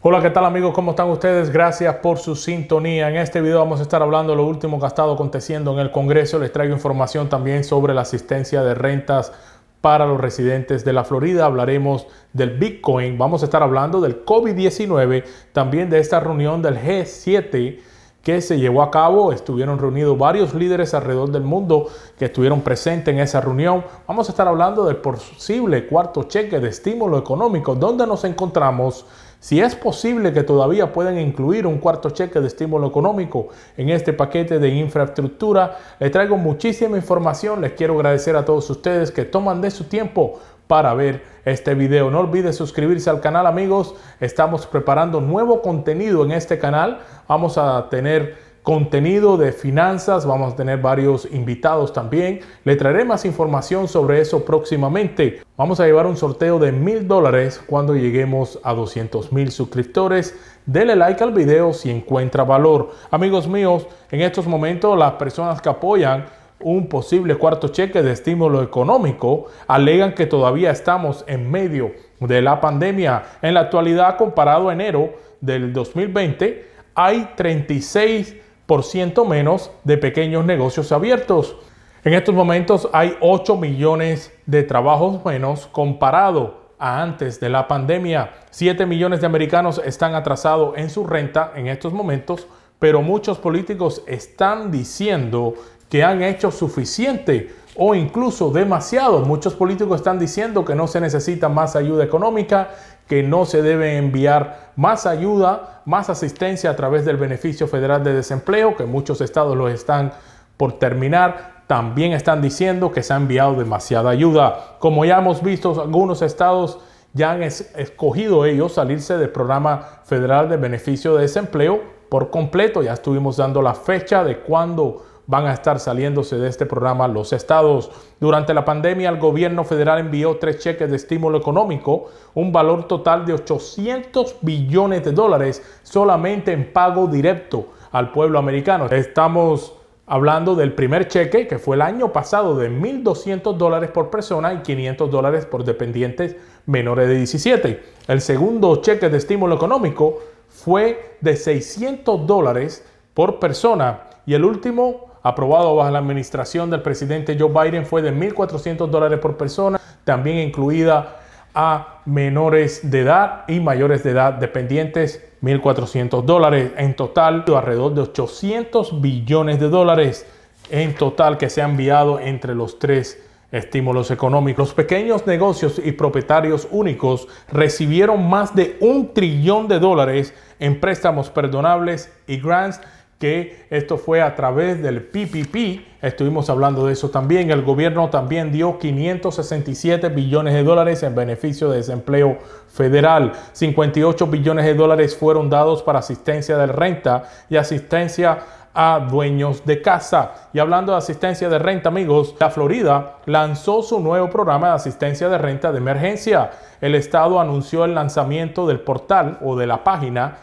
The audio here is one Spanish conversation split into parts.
Hola, ¿qué tal amigos? ¿Cómo están ustedes? Gracias por su sintonía. En este video vamos a estar hablando de lo último que ha estado aconteciendo en el Congreso. Les traigo información también sobre la asistencia de rentas para los residentes de la Florida. Hablaremos del Bitcoin, vamos a estar hablando del COVID-19, también de esta reunión del G7 que se llevó a cabo. Estuvieron reunidos varios líderes alrededor del mundo que estuvieron presentes en esa reunión. Vamos a estar hablando del posible cuarto cheque de estímulo económico, ¿Dónde nos encontramos si es posible que todavía puedan incluir un cuarto cheque de estímulo económico en este paquete de infraestructura, les traigo muchísima información. Les quiero agradecer a todos ustedes que toman de su tiempo para ver este video. No olviden suscribirse al canal amigos. Estamos preparando nuevo contenido en este canal. Vamos a tener contenido de finanzas, vamos a tener varios invitados también. Le traeré más información sobre eso próximamente. Vamos a llevar un sorteo de mil dólares cuando lleguemos a 200 mil suscriptores. Dele like al video si encuentra valor. Amigos míos, en estos momentos las personas que apoyan un posible cuarto cheque de estímulo económico, alegan que todavía estamos en medio de la pandemia. En la actualidad, comparado a enero del 2020, hay 36 por ciento menos de pequeños negocios abiertos. En estos momentos hay 8 millones de trabajos menos comparado a antes de la pandemia. 7 millones de americanos están atrasados en su renta en estos momentos, pero muchos políticos están diciendo que han hecho suficiente o incluso demasiado. Muchos políticos están diciendo que no se necesita más ayuda económica, que no se debe enviar más ayuda, más asistencia a través del beneficio federal de desempleo, que muchos estados los están por terminar. También están diciendo que se ha enviado demasiada ayuda. Como ya hemos visto, algunos estados ya han escogido ellos salirse del programa federal de beneficio de desempleo por completo. Ya estuvimos dando la fecha de cuándo van a estar saliéndose de este programa los estados. Durante la pandemia, el gobierno federal envió tres cheques de estímulo económico, un valor total de 800 billones de dólares solamente en pago directo al pueblo americano. Estamos hablando del primer cheque, que fue el año pasado, de 1.200 dólares por persona y 500 dólares por dependientes menores de 17. El segundo cheque de estímulo económico fue de 600 dólares por persona y el último aprobado bajo la administración del presidente Joe Biden fue de 1.400 dólares por persona, también incluida a menores de edad y mayores de edad dependientes, 1.400 dólares. En total, alrededor de 800 billones de dólares en total que se han enviado entre los tres estímulos económicos. Los pequeños negocios y propietarios únicos recibieron más de un trillón de dólares en préstamos perdonables y grants que esto fue a través del PPP, estuvimos hablando de eso también, el gobierno también dio 567 billones de dólares en beneficio de desempleo federal, 58 billones de dólares fueron dados para asistencia de renta y asistencia a dueños de casa. Y hablando de asistencia de renta, amigos, la Florida lanzó su nuevo programa de asistencia de renta de emergencia. El estado anunció el lanzamiento del portal o de la página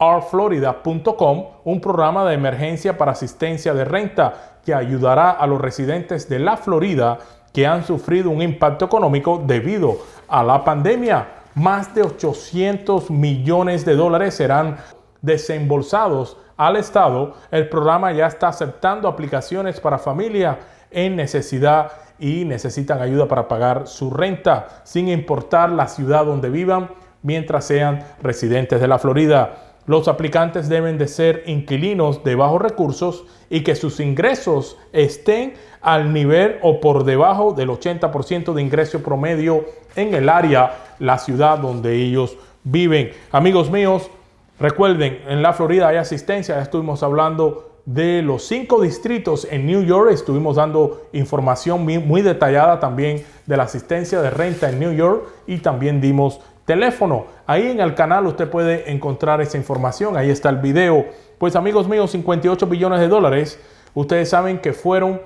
rflorida.com, un programa de emergencia para asistencia de renta que ayudará a los residentes de la Florida que han sufrido un impacto económico debido a la pandemia. Más de 800 millones de dólares serán desembolsados al Estado. El programa ya está aceptando aplicaciones para familias en necesidad y necesitan ayuda para pagar su renta, sin importar la ciudad donde vivan, mientras sean residentes de la Florida. Los aplicantes deben de ser inquilinos de bajos recursos y que sus ingresos estén al nivel o por debajo del 80% de ingreso promedio en el área, la ciudad donde ellos viven. Amigos míos, recuerden, en la Florida hay asistencia, ya estuvimos hablando de los cinco distritos en New York. Estuvimos dando información muy, muy, detallada también de la asistencia de renta en New York y también dimos teléfono. Ahí en el canal usted puede encontrar esa información, ahí está el video. Pues amigos míos, 58 billones de dólares, ustedes saben que fueron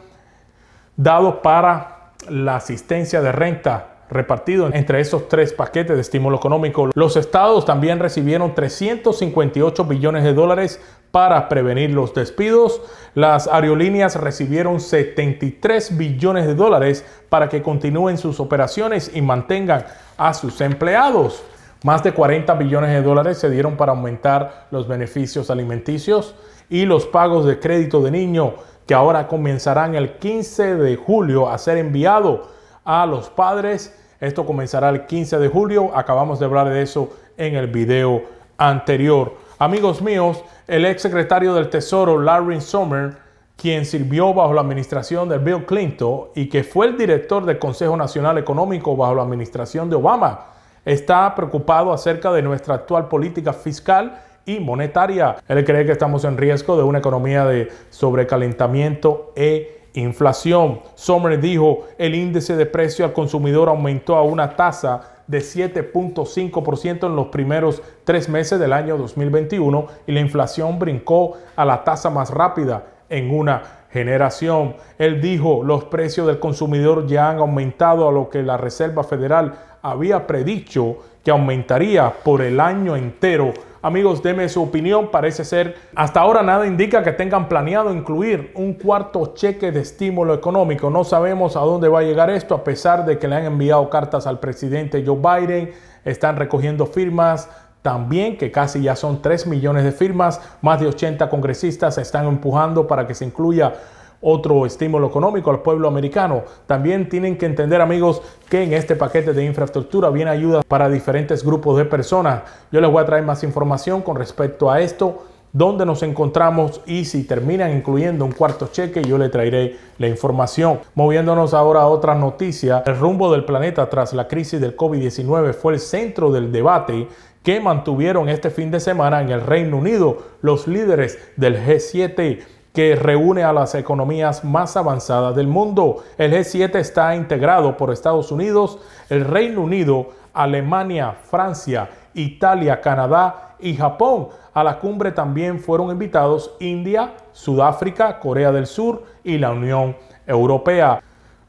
dados para la asistencia de renta repartido entre esos tres paquetes de estímulo económico. Los estados también recibieron 358 billones de dólares para prevenir los despidos. Las aerolíneas recibieron 73 billones de dólares para que continúen sus operaciones y mantengan a sus empleados. Más de 40 billones de dólares se dieron para aumentar los beneficios alimenticios y los pagos de crédito de niño que ahora comenzarán el 15 de julio a ser enviados a los padres. Esto comenzará el 15 de julio. Acabamos de hablar de eso en el video anterior. Amigos míos, el ex secretario del Tesoro Larry Sommer, quien sirvió bajo la administración de Bill Clinton y que fue el director del Consejo Nacional Económico bajo la administración de Obama, está preocupado acerca de nuestra actual política fiscal y monetaria. Él cree que estamos en riesgo de una economía de sobrecalentamiento e inflación. Sommer dijo, el índice de precio al consumidor aumentó a una tasa de 7.5% en los primeros tres meses del año 2021 y la inflación brincó a la tasa más rápida en una generación. Él dijo, los precios del consumidor ya han aumentado a lo que la Reserva Federal había predicho que aumentaría por el año entero Amigos, deme su opinión. Parece ser, hasta ahora nada indica que tengan planeado incluir un cuarto cheque de estímulo económico. No sabemos a dónde va a llegar esto, a pesar de que le han enviado cartas al presidente Joe Biden. Están recogiendo firmas, también, que casi ya son 3 millones de firmas, más de 80 congresistas están empujando para que se incluya otro estímulo económico al pueblo americano. También tienen que entender, amigos, que en este paquete de infraestructura viene ayuda para diferentes grupos de personas. Yo les voy a traer más información con respecto a esto dónde nos encontramos y si terminan incluyendo un cuarto cheque, yo le traeré la información. Moviéndonos ahora a otra noticia el rumbo del planeta tras la crisis del COVID-19 fue el centro del debate que mantuvieron este fin de semana en el Reino Unido los líderes del G7 que reúne a las economías más avanzadas del mundo. El G7 está integrado por Estados Unidos, el Reino Unido, Alemania, Francia, Italia, Canadá y Japón. A la cumbre también fueron invitados India, Sudáfrica, Corea del Sur y la Unión Europea.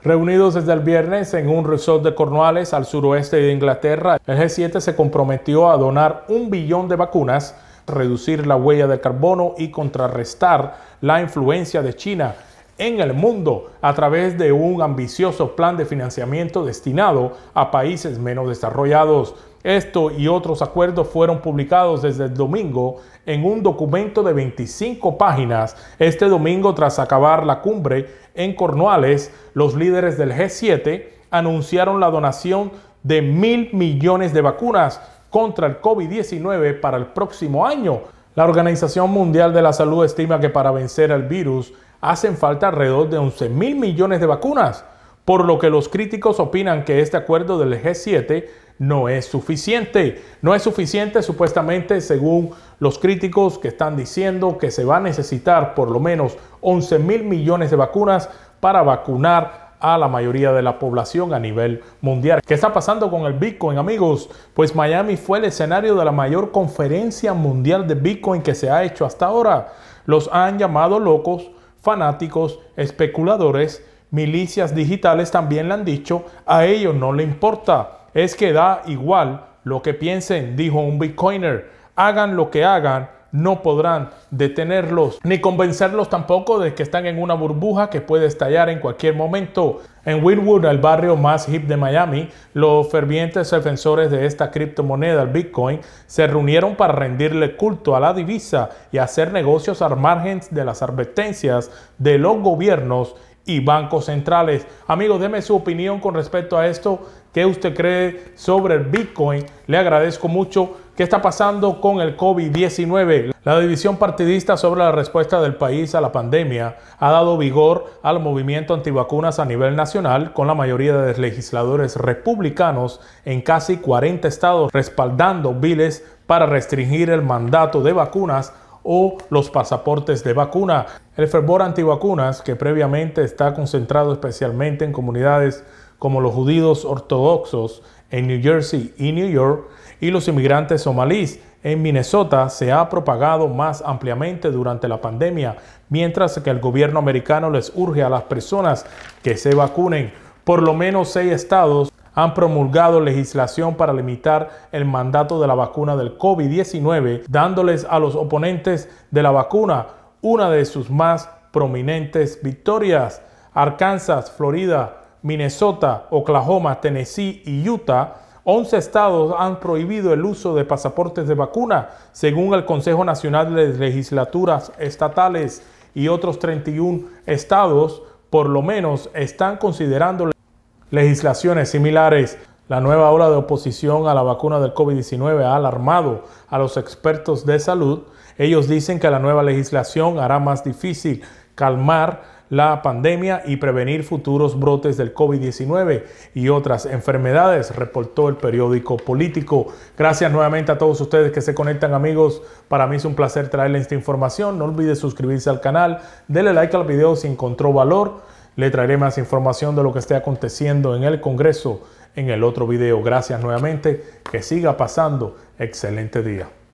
Reunidos desde el viernes en un resort de Cornwallis al suroeste de Inglaterra, el G7 se comprometió a donar un billón de vacunas reducir la huella de carbono y contrarrestar la influencia de China en el mundo a través de un ambicioso plan de financiamiento destinado a países menos desarrollados. Esto y otros acuerdos fueron publicados desde el domingo en un documento de 25 páginas. Este domingo, tras acabar la cumbre en Cornuales, los líderes del G7 anunciaron la donación de mil millones de vacunas contra el COVID-19 para el próximo año. La Organización Mundial de la Salud estima que para vencer al virus hacen falta alrededor de 11 mil millones de vacunas, por lo que los críticos opinan que este acuerdo del G7 no es suficiente. No es suficiente supuestamente según los críticos que están diciendo que se va a necesitar por lo menos 11 mil millones de vacunas para vacunar a la mayoría de la población a nivel mundial. ¿Qué está pasando con el Bitcoin, amigos? Pues Miami fue el escenario de la mayor conferencia mundial de Bitcoin que se ha hecho hasta ahora. Los han llamado locos, fanáticos, especuladores, milicias digitales también le han dicho, a ellos no le importa, es que da igual lo que piensen, dijo un Bitcoiner. Hagan lo que hagan, no podrán detenerlos ni convencerlos tampoco de que están en una burbuja que puede estallar en cualquier momento. En Winwood, el barrio más hip de Miami, los fervientes defensores de esta criptomoneda, el Bitcoin, se reunieron para rendirle culto a la divisa y hacer negocios al margen de las advertencias de los gobiernos y bancos centrales. Amigos, deme su opinión con respecto a esto. ¿Qué usted cree sobre el Bitcoin? Le agradezco mucho. ¿Qué está pasando con el COVID-19? La división partidista sobre la respuesta del país a la pandemia ha dado vigor al movimiento antivacunas a nivel nacional, con la mayoría de legisladores republicanos en casi 40 estados respaldando biles para restringir el mandato de vacunas o los pasaportes de vacuna. El fervor antivacunas, que previamente está concentrado especialmente en comunidades como los judíos ortodoxos en New Jersey y New York, y los inmigrantes somalíes en Minnesota se ha propagado más ampliamente durante la pandemia, mientras que el gobierno americano les urge a las personas que se vacunen. Por lo menos seis estados han promulgado legislación para limitar el mandato de la vacuna del COVID-19, dándoles a los oponentes de la vacuna una de sus más prominentes victorias. Arkansas, Florida, Minnesota, Oklahoma, Tennessee y Utah, 11 estados han prohibido el uso de pasaportes de vacuna, según el Consejo Nacional de Legislaturas Estatales y otros 31 estados, por lo menos, están considerando legislaciones similares. La nueva ola de oposición a la vacuna del COVID-19 ha alarmado a los expertos de salud. Ellos dicen que la nueva legislación hará más difícil calmar la pandemia y prevenir futuros brotes del COVID-19 y otras enfermedades, reportó el periódico político. Gracias nuevamente a todos ustedes que se conectan amigos. Para mí es un placer traerles esta información. No olvide suscribirse al canal, dele like al video si encontró valor. Le traeré más información de lo que esté aconteciendo en el Congreso en el otro video. Gracias nuevamente. Que siga pasando. Excelente día.